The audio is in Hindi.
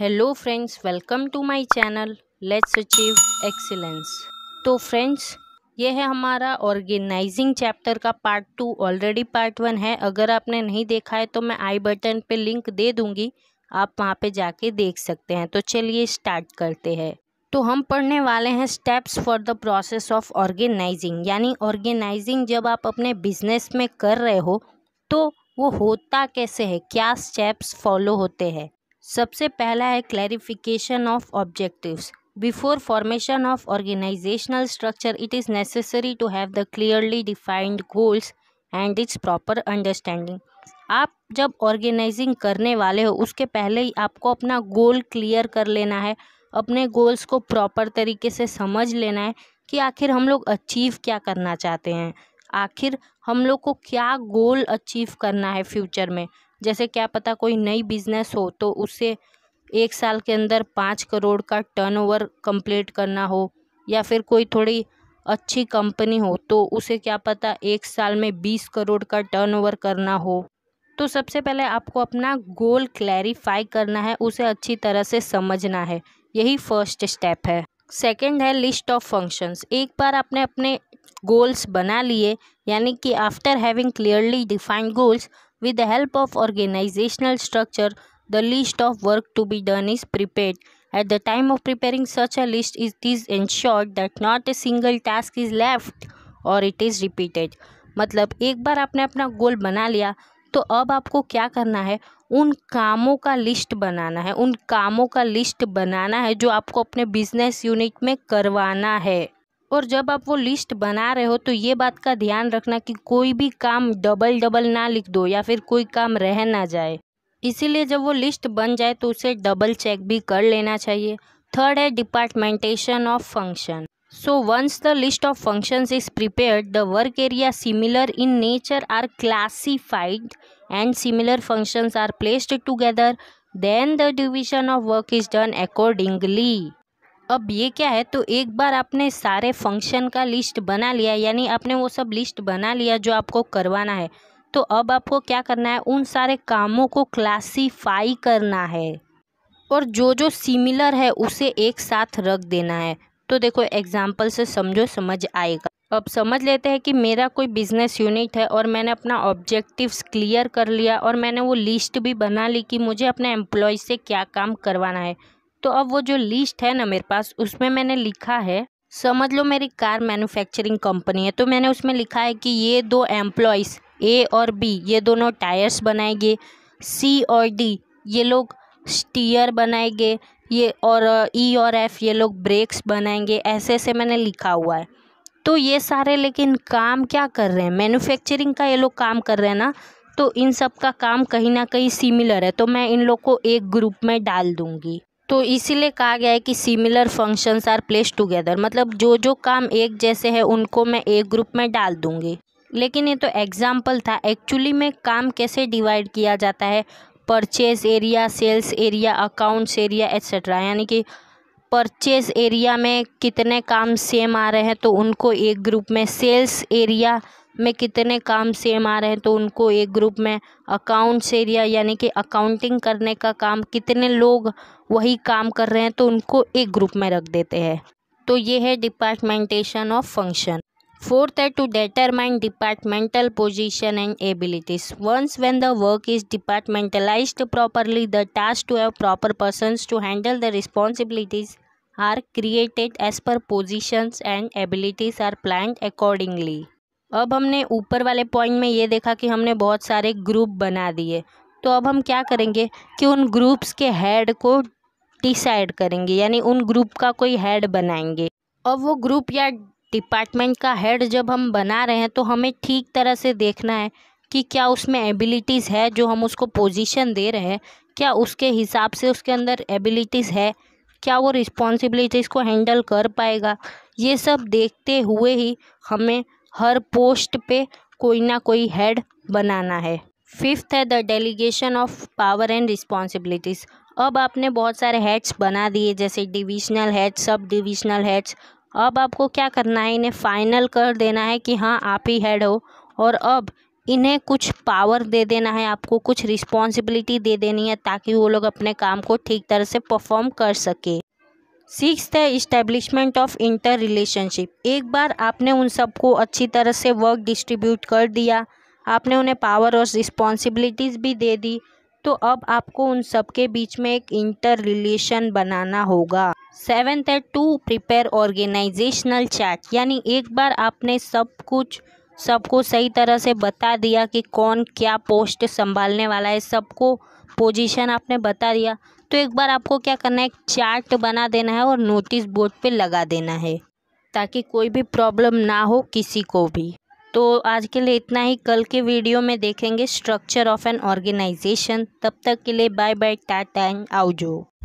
Hello friends welcome to my channel let's achieve excellence तो फ्रेंड्स ये है हमारा ऑर्गेनाइजिंग चैप्टर का part two already part one है अगर आपने नहीं देखा है तो मैं आई बटन पे लिंक दे दूँगी आप वहाँ पे जाके देख सकते हैं तो चलिए स्टार्ट करते हैं तो हम पढ़ने वाले हैं steps for the process of organising यानी ऑर्गेनाइजिंग जब आप अपने बिजनेस में कर रहे हो तो वो होता कैसे है क्या स्टेप्स फॉलो होते हैं सबसे पहला है clarification of objectives before formation of organisational structure it is necessary to have the clearly defined goals and its proper understanding आप जब ऑर्गेनाइजिंग करने वाले हो उसके पहले ही आपको अपना गोल क्लियर कर लेना है अपने गोल्स को प्रॉपर तरीके से समझ लेना है कि आखिर हम लोग अचीव क्या करना चाहते हैं आखिर हम लोग को क्या गोल अचीव करना है फ्यूचर में जैसे क्या पता कोई नई बिज़नेस हो तो उसे एक साल के अंदर पाँच करोड़ का टर्नओवर कंप्लीट करना हो या फिर कोई थोड़ी अच्छी कंपनी हो तो उसे क्या पता एक साल में बीस करोड़ का टर्नओवर करना हो तो सबसे पहले आपको अपना गोल क्लैरिफाई करना है उसे अच्छी तरह से समझना है यही फर्स्ट स्टेप है सेकंड है लिस्ट ऑफ फंक्शंस एक बार आपने अपने गोल्स बना लिए यानी कि after having clearly defined goals With the help of organizational structure, the list of work to be done is prepared. At the time of preparing such a list, it is ensured that not a single task is left or it is repeated. मतलब एक बार आपने अपना गोल बना लिया तो अब आपको क्या करना है उन कामों का लिस्ट बनाना है उन कामों का लिस्ट बनाना है जो आपको अपने बिजनेस यूनिट में करवाना है और जब आप वो लिस्ट बना रहे हो तो ये बात का ध्यान रखना कि कोई भी काम डबल डबल ना लिख दो या फिर कोई काम रह ना जाए इसीलिए जब वो लिस्ट बन जाए तो उसे डबल चेक भी कर लेना चाहिए थर्ड है departmentation of function so once the list of function is prepared the work area similar in nature are classified and similar function are placed together then the division of work is done accordingly अब ये क्या है तो एक बार आपने सारे फंक्शन का लिस्ट बना लिया यानी आपने वो सब लिस्ट बना लिया जो आपको करवाना है तो अब आपको क्या करना है उन सारे कामों को क्लासीफाई करना है और जो जो सिमिलर है उसे एक साथ रख देना है तो देखो एग्जाम्पल से समझो समझ आएगा अब समझ लेते हैं कि मेरा कोई बिज़नेस यूनिट है और मैंने अपना ऑब्जेक्टिव्स क्लियर कर लिया और मैंने वो लिस्ट भी बना ली कि मुझे अपने एम्प्लॉय से क्या काम करवाना है तो अब वो जो लिस्ट है ना मेरे पास उसमें मैंने लिखा है समझ लो मेरी कार मैन्युफैक्चरिंग कंपनी है तो मैंने उसमें लिखा है कि ये दो एम्प्लॉयज़ ए और बी ये दोनों टायर्स बनाएंगे सी और डी ये लोग स्टीयर बनाएंगे ये और ई e और एफ़ ये लोग ब्रेक्स बनाएंगे ऐसे ऐसे मैंने लिखा हुआ है तो ये सारे लेकिन काम क्या कर रहे हैं मैन्युफैक्चरिंग का ये लोग काम कर रहे हैं ना तो इन सब का काम कहीं ना कहीं सिमिलर है तो मैं इन लोग को एक ग्रुप में डाल दूँगी तो इसीलिए कहा गया है कि similar functions are place together मतलब जो जो काम एक जैसे है उनको मैं एक ग्रुप में डाल दूँगी लेकिन ये तो एग्ज़ाम्पल था एक्चुअली में काम कैसे डिवाइड किया जाता है purchase area sales area accounts area etcetera यानी कि परचेस एरिया में कितने काम सेम आ रहे हैं तो उनको एक ग्रुप में सेल्स एरिया में कितने काम सेम आ रहे हैं तो उनको एक ग्रुप में अकाउंट्स एरिया यानी कि अकाउंटिंग करने का काम कितने लोग वही काम कर रहे हैं तो उनको एक ग्रुप में रख देते हैं तो ये है departmentation of function Fourth to determine departmental position and abilities. Once when the work is departmentalized properly, the task to have proper persons to handle the responsibilities are created as per positions and abilities are planned accordingly. अब हमने ऊपर वाले पॉइंट में ये देखा कि हमने बहुत सारे ग्रुप बना दिए तो अब हम क्या करेंगे कि उन ग्रुप्स के हेड को डिसाइड करेंगे यानी उन ग्रुप का कोई हेड बनाएंगे और वो ग्रुप या डिपार्टमेंट का हेड जब हम बना रहे हैं तो हमें ठीक तरह से देखना है कि क्या उसमें एबिलिटीज़ है जो हम उसको पोजीशन दे रहे हैं क्या उसके हिसाब से उसके अंदर एबिलिटीज़ है क्या वो रिस्पॉन्सिबिलिटीज़ को हैंडल कर पाएगा ये सब देखते हुए ही हमें हर पोस्ट पे कोई ना कोई हेड बनाना है फिफ्थ है the delegation of power and responsibilities अब आपने बहुत सारे हेड्स बना दिए जैसे divisional heads sub divisional heads अब आपको क्या करना है इन्हें फाइनल कर देना है कि हाँ आप ही हेड हो और अब इन्हें कुछ पावर दे देना है आपको कुछ रिस्पॉन्सिबिलिटी दे देनी है ताकि वो लोग अपने काम को ठीक तरह से परफॉर्म कर सके सिक्स है इस्टेब्लिशमेंट ऑफ इंटर रिलेशनशिप एक बार आपने उन सबको अच्छी तरह से वर्क डिस्ट्रीब्यूट कर दिया आपने उन्हें पावर और रिस्पॉन्सिबिलिटीज़ भी दे दी तो अब आपको उन सब के बीच में एक इंटर रिलेशन बनाना होगा सेवेंथ है टू प्रिपेयर ऑर्गेनाइजेशनल चार्ट यानी एक बार आपने सब कुछ सबको सही तरह से बता दिया कि कौन क्या पोस्ट संभालने वाला है सबको पोजीशन आपने बता दिया तो एक बार आपको क्या करना है चार्ट बना देना है और नोटिस बोर्ड पे लगा देना है ताकि कोई भी प्रॉब्लम ना हो किसी को भी तो आज के लिए इतना ही कल के वीडियो में देखेंगे स्ट्रक्चर ऑफ एन ऑर्गेनाइजेशन तब तक के लिए बाय बाय टाटा एंड आउजो